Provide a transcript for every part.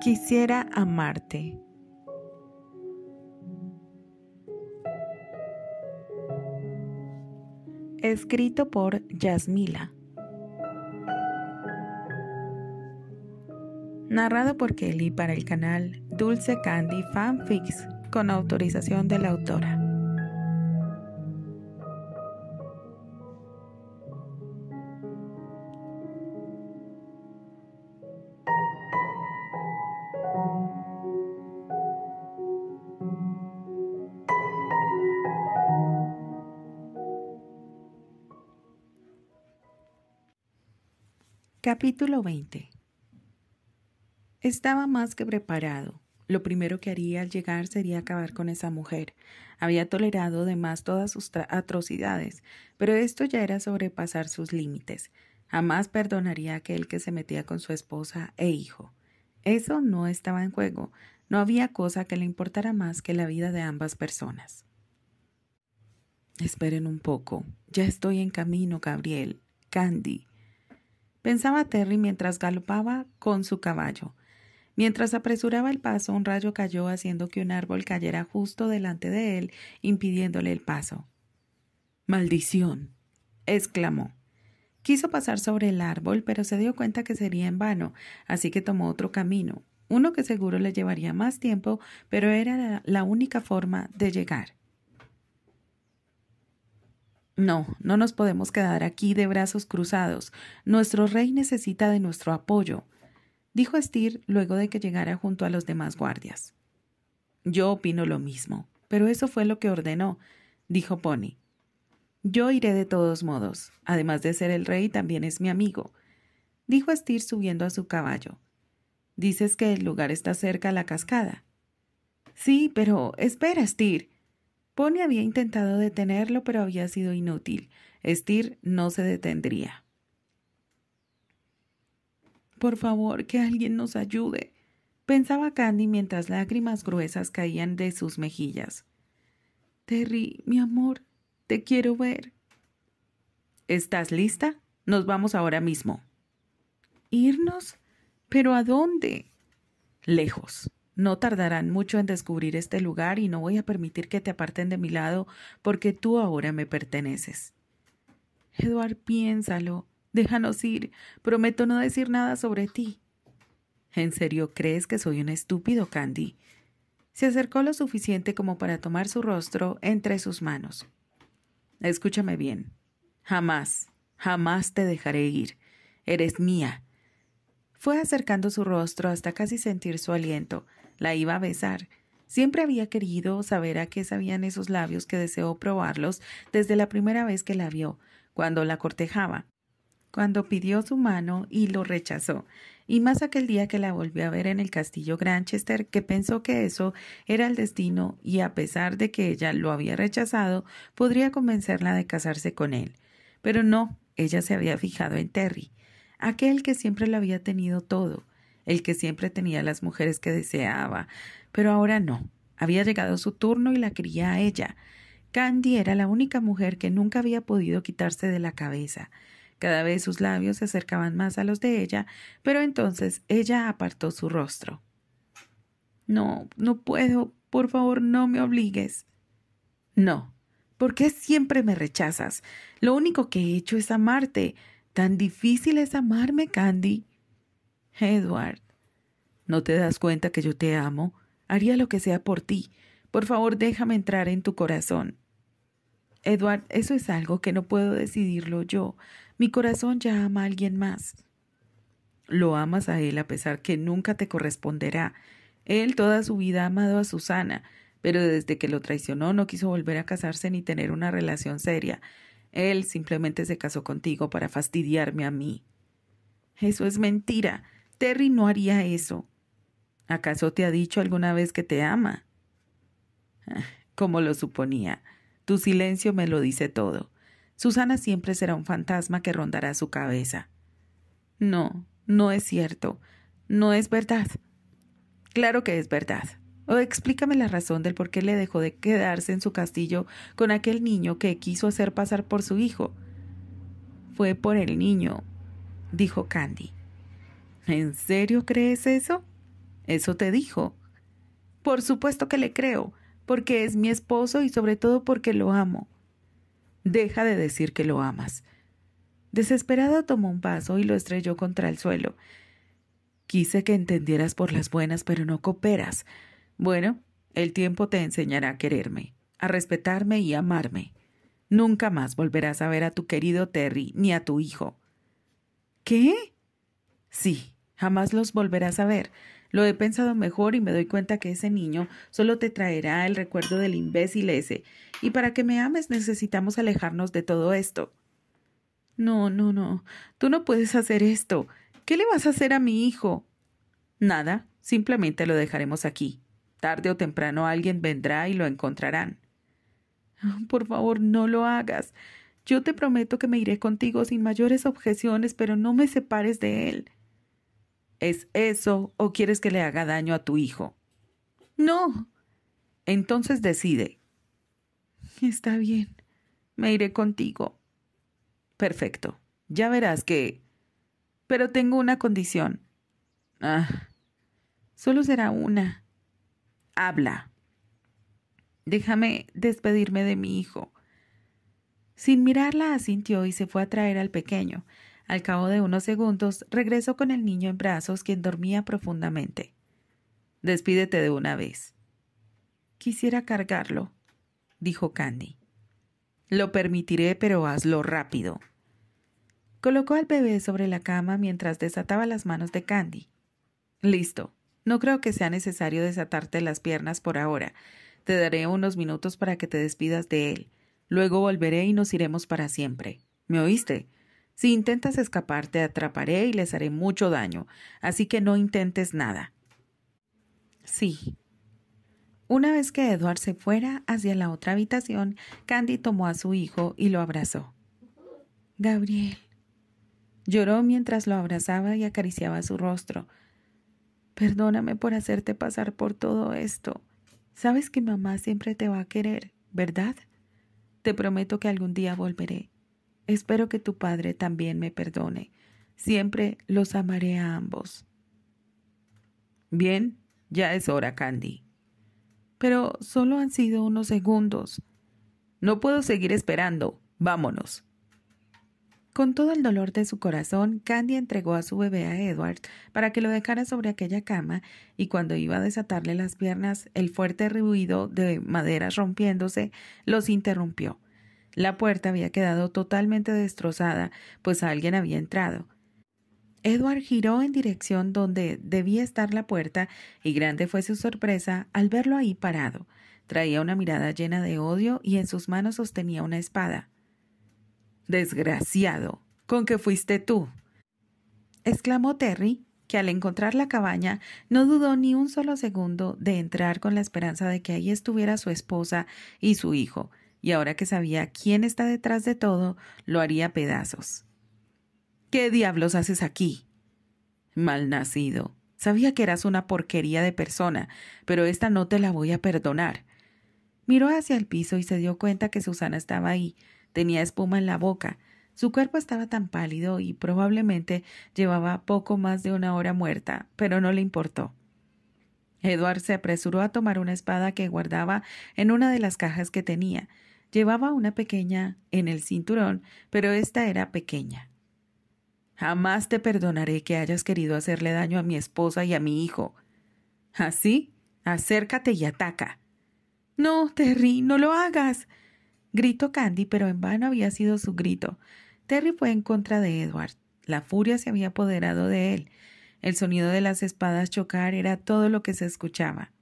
Quisiera amarte. Escrito por Yasmila. narrado por Kelly para el canal Dulce Candy Fanfics, con autorización de la autora. Capítulo 20 estaba más que preparado. Lo primero que haría al llegar sería acabar con esa mujer. Había tolerado además más todas sus atrocidades, pero esto ya era sobrepasar sus límites. Jamás perdonaría a aquel que se metía con su esposa e hijo. Eso no estaba en juego. No había cosa que le importara más que la vida de ambas personas. Esperen un poco. Ya estoy en camino, Gabriel. Candy. Pensaba Terry mientras galopaba con su caballo. Mientras apresuraba el paso, un rayo cayó haciendo que un árbol cayera justo delante de él, impidiéndole el paso. Maldición. exclamó. Quiso pasar sobre el árbol, pero se dio cuenta que sería en vano, así que tomó otro camino, uno que seguro le llevaría más tiempo, pero era la única forma de llegar. No, no nos podemos quedar aquí de brazos cruzados. Nuestro rey necesita de nuestro apoyo dijo Steer luego de que llegara junto a los demás guardias. Yo opino lo mismo, pero eso fue lo que ordenó, dijo Pony. Yo iré de todos modos. Además de ser el rey, también es mi amigo, dijo Estir subiendo a su caballo. Dices que el lugar está cerca a la cascada. Sí, pero espera, Steer. Pony había intentado detenerlo, pero había sido inútil. Estir no se detendría. Por favor, que alguien nos ayude, pensaba Candy mientras lágrimas gruesas caían de sus mejillas. Terry, mi amor, te quiero ver. ¿Estás lista? Nos vamos ahora mismo. ¿Irnos? ¿Pero a dónde? Lejos. No tardarán mucho en descubrir este lugar y no voy a permitir que te aparten de mi lado porque tú ahora me perteneces. Edward, piénsalo. Déjanos ir. Prometo no decir nada sobre ti. ¿En serio crees que soy un estúpido, Candy? Se acercó lo suficiente como para tomar su rostro entre sus manos. Escúchame bien. Jamás, jamás te dejaré ir. Eres mía. Fue acercando su rostro hasta casi sentir su aliento. La iba a besar. Siempre había querido saber a qué sabían esos labios que deseó probarlos desde la primera vez que la vio, cuando la cortejaba cuando pidió su mano y lo rechazó, y más aquel día que la volvió a ver en el castillo Granchester, que pensó que eso era el destino y a pesar de que ella lo había rechazado, podría convencerla de casarse con él. Pero no, ella se había fijado en Terry, aquel que siempre lo había tenido todo, el que siempre tenía las mujeres que deseaba, pero ahora no. Había llegado su turno y la quería a ella. Candy era la única mujer que nunca había podido quitarse de la cabeza. Cada vez sus labios se acercaban más a los de ella, pero entonces ella apartó su rostro. No, no puedo. Por favor, no me obligues. No. ¿Por qué siempre me rechazas? Lo único que he hecho es amarte. Tan difícil es amarme, Candy. Edward, ¿no te das cuenta que yo te amo? Haría lo que sea por ti. Por favor, déjame entrar en tu corazón. Edward, eso es algo que no puedo decidirlo yo. Mi corazón ya ama a alguien más. Lo amas a él a pesar que nunca te corresponderá. Él toda su vida ha amado a Susana, pero desde que lo traicionó no quiso volver a casarse ni tener una relación seria. Él simplemente se casó contigo para fastidiarme a mí. Eso es mentira. Terry no haría eso. ¿Acaso te ha dicho alguna vez que te ama? Ah, Como lo suponía. Tu silencio me lo dice todo. Susana siempre será un fantasma que rondará su cabeza. No, no es cierto. No es verdad. Claro que es verdad. explícame la razón del por qué le dejó de quedarse en su castillo con aquel niño que quiso hacer pasar por su hijo. Fue por el niño, dijo Candy. ¿En serio crees eso? Eso te dijo. Por supuesto que le creo porque es mi esposo y sobre todo porque lo amo. Deja de decir que lo amas. Desesperado tomó un paso y lo estrelló contra el suelo. Quise que entendieras por las buenas, pero no cooperas. Bueno, el tiempo te enseñará a quererme, a respetarme y amarme. Nunca más volverás a ver a tu querido Terry ni a tu hijo. ¿Qué? Sí, Jamás los volverás a ver. Lo he pensado mejor y me doy cuenta que ese niño solo te traerá el recuerdo del imbécil ese. Y para que me ames necesitamos alejarnos de todo esto. No, no, no. Tú no puedes hacer esto. ¿Qué le vas a hacer a mi hijo? Nada. Simplemente lo dejaremos aquí. Tarde o temprano alguien vendrá y lo encontrarán. Por favor, no lo hagas. Yo te prometo que me iré contigo sin mayores objeciones, pero no me separes de él. ¿Es eso o quieres que le haga daño a tu hijo? No. Entonces decide. Está bien. Me iré contigo. Perfecto. Ya verás que... Pero tengo una condición. Ah. Solo será una. Habla. Déjame despedirme de mi hijo. Sin mirarla, asintió y se fue a traer al pequeño, al cabo de unos segundos regresó con el niño en brazos, quien dormía profundamente. Despídete de una vez. Quisiera cargarlo, dijo Candy. Lo permitiré, pero hazlo rápido. Colocó al bebé sobre la cama mientras desataba las manos de Candy. Listo. No creo que sea necesario desatarte las piernas por ahora. Te daré unos minutos para que te despidas de él. Luego volveré y nos iremos para siempre. ¿Me oíste? Si intentas escapar, te atraparé y les haré mucho daño, así que no intentes nada. Sí. Una vez que Edward se fuera hacia la otra habitación, Candy tomó a su hijo y lo abrazó. Gabriel. Lloró mientras lo abrazaba y acariciaba su rostro. Perdóname por hacerte pasar por todo esto. Sabes que mamá siempre te va a querer, ¿verdad? Te prometo que algún día volveré. Espero que tu Padre también me perdone. Siempre los amaré a ambos. Bien, ya es hora, Candy. Pero solo han sido unos segundos. No puedo seguir esperando. Vámonos. Con todo el dolor de su corazón, Candy entregó a su bebé a Edward para que lo dejara sobre aquella cama y cuando iba a desatarle las piernas, el fuerte ruido de maderas rompiéndose los interrumpió. La puerta había quedado totalmente destrozada, pues alguien había entrado. Edward giró en dirección donde debía estar la puerta y grande fue su sorpresa al verlo ahí parado. Traía una mirada llena de odio y en sus manos sostenía una espada. Desgraciado, con qué fuiste tú, exclamó Terry, que al encontrar la cabaña no dudó ni un solo segundo de entrar con la esperanza de que ahí estuviera su esposa y su hijo, y ahora que sabía quién está detrás de todo, lo haría pedazos. ¿Qué diablos haces aquí? Malnacido. Sabía que eras una porquería de persona, pero esta no te la voy a perdonar. Miró hacia el piso y se dio cuenta que Susana estaba ahí. Tenía espuma en la boca. Su cuerpo estaba tan pálido y probablemente llevaba poco más de una hora muerta, pero no le importó. Edward se apresuró a tomar una espada que guardaba en una de las cajas que tenía. Llevaba una pequeña en el cinturón, pero esta era pequeña. Jamás te perdonaré que hayas querido hacerle daño a mi esposa y a mi hijo. Así, acércate y ataca. No, Terry, no lo hagas. Gritó Candy, pero en vano había sido su grito. Terry fue en contra de Edward. La furia se había apoderado de él. El sonido de las espadas chocar era todo lo que se escuchaba.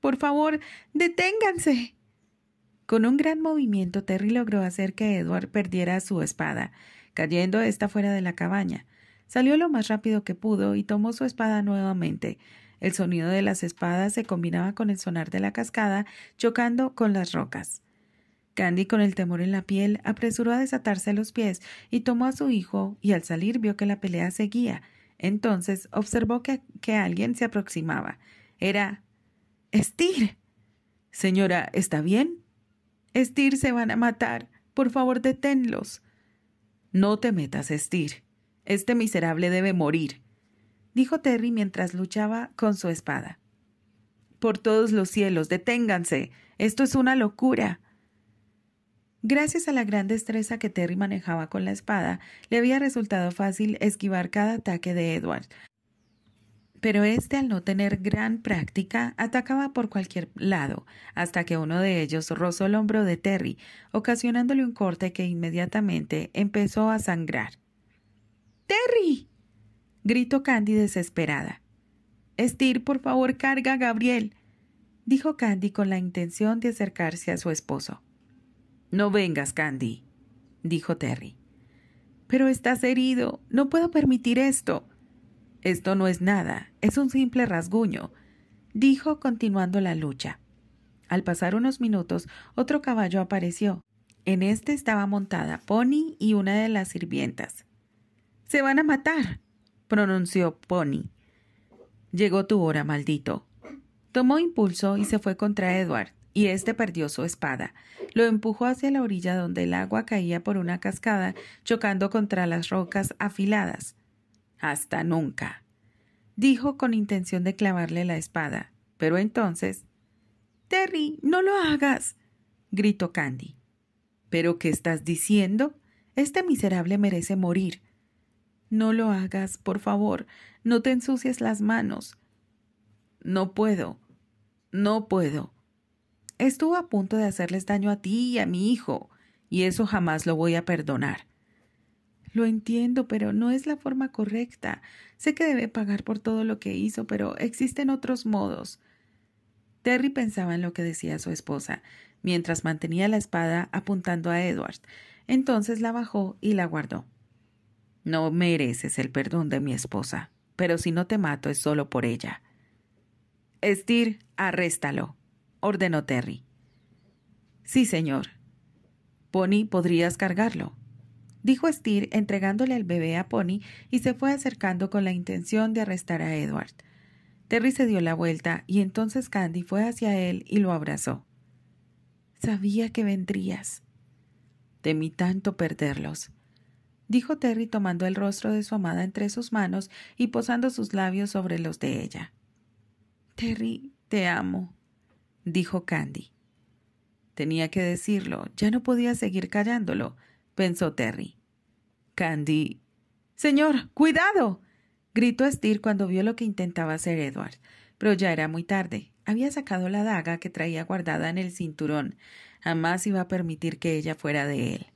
Por favor, deténganse. Con un gran movimiento, Terry logró hacer que Edward perdiera su espada, cayendo esta fuera de la cabaña. Salió lo más rápido que pudo y tomó su espada nuevamente. El sonido de las espadas se combinaba con el sonar de la cascada, chocando con las rocas. Candy, con el temor en la piel, apresuró a desatarse los pies y tomó a su hijo, y al salir vio que la pelea seguía. Entonces observó que, alguien se aproximaba. Era. Steer. Señora, ¿está bien? Estir se van a matar. Por favor, deténlos. No te metas, Estir. Este miserable debe morir, dijo Terry mientras luchaba con su espada. Por todos los cielos, deténganse. Esto es una locura. Gracias a la gran destreza que Terry manejaba con la espada, le había resultado fácil esquivar cada ataque de Edward, pero este al no tener gran práctica atacaba por cualquier lado, hasta que uno de ellos rozó el hombro de Terry, ocasionándole un corte que inmediatamente empezó a sangrar. ¡Terry! gritó Candy desesperada. Estir, por favor, carga a Gabriel, dijo Candy con la intención de acercarse a su esposo. No vengas, Candy, dijo Terry. Pero estás herido. No puedo permitir esto. Esto no es nada, es un simple rasguño, dijo continuando la lucha. Al pasar unos minutos, otro caballo apareció. En este estaba montada Pony y una de las sirvientas. Se van a matar, pronunció Pony. Llegó tu hora, maldito. Tomó impulso y se fue contra Edward, y este perdió su espada. Lo empujó hacia la orilla donde el agua caía por una cascada, chocando contra las rocas afiladas. Hasta nunca. Dijo con intención de clavarle la espada, pero entonces... Terry, no lo hagas. gritó Candy. ¿Pero qué estás diciendo? Este miserable merece morir. No lo hagas, por favor. No te ensucies las manos. No puedo. No puedo. Estuvo a punto de hacerles daño a ti y a mi hijo, y eso jamás lo voy a perdonar. Lo entiendo, pero no es la forma correcta. Sé que debe pagar por todo lo que hizo, pero existen otros modos. Terry pensaba en lo que decía su esposa, mientras mantenía la espada apuntando a Edward. Entonces la bajó y la guardó. No mereces el perdón de mi esposa, pero si no te mato es solo por ella. Estir, arréstalo, ordenó Terry. Sí, señor. Pony podrías cargarlo dijo Steer entregándole al bebé a Pony y se fue acercando con la intención de arrestar a Edward. Terry se dio la vuelta y entonces Candy fue hacia él y lo abrazó. Sabía que vendrías. Temí tanto perderlos, dijo Terry tomando el rostro de su amada entre sus manos y posando sus labios sobre los de ella. Terry, te amo, dijo Candy. Tenía que decirlo, ya no podía seguir callándolo pensó Terry. Candy. Señor, cuidado. gritó Steer cuando vio lo que intentaba hacer Edward. Pero ya era muy tarde. Había sacado la daga que traía guardada en el cinturón. Jamás iba a permitir que ella fuera de él.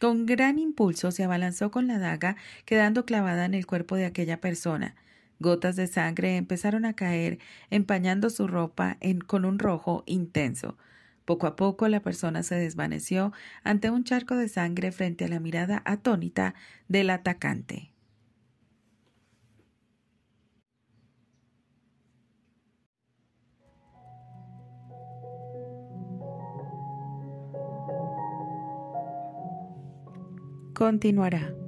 Con gran impulso se abalanzó con la daga, quedando clavada en el cuerpo de aquella persona. Gotas de sangre empezaron a caer, empañando su ropa con un rojo intenso. Poco a poco la persona se desvaneció ante un charco de sangre frente a la mirada atónita del atacante. Continuará.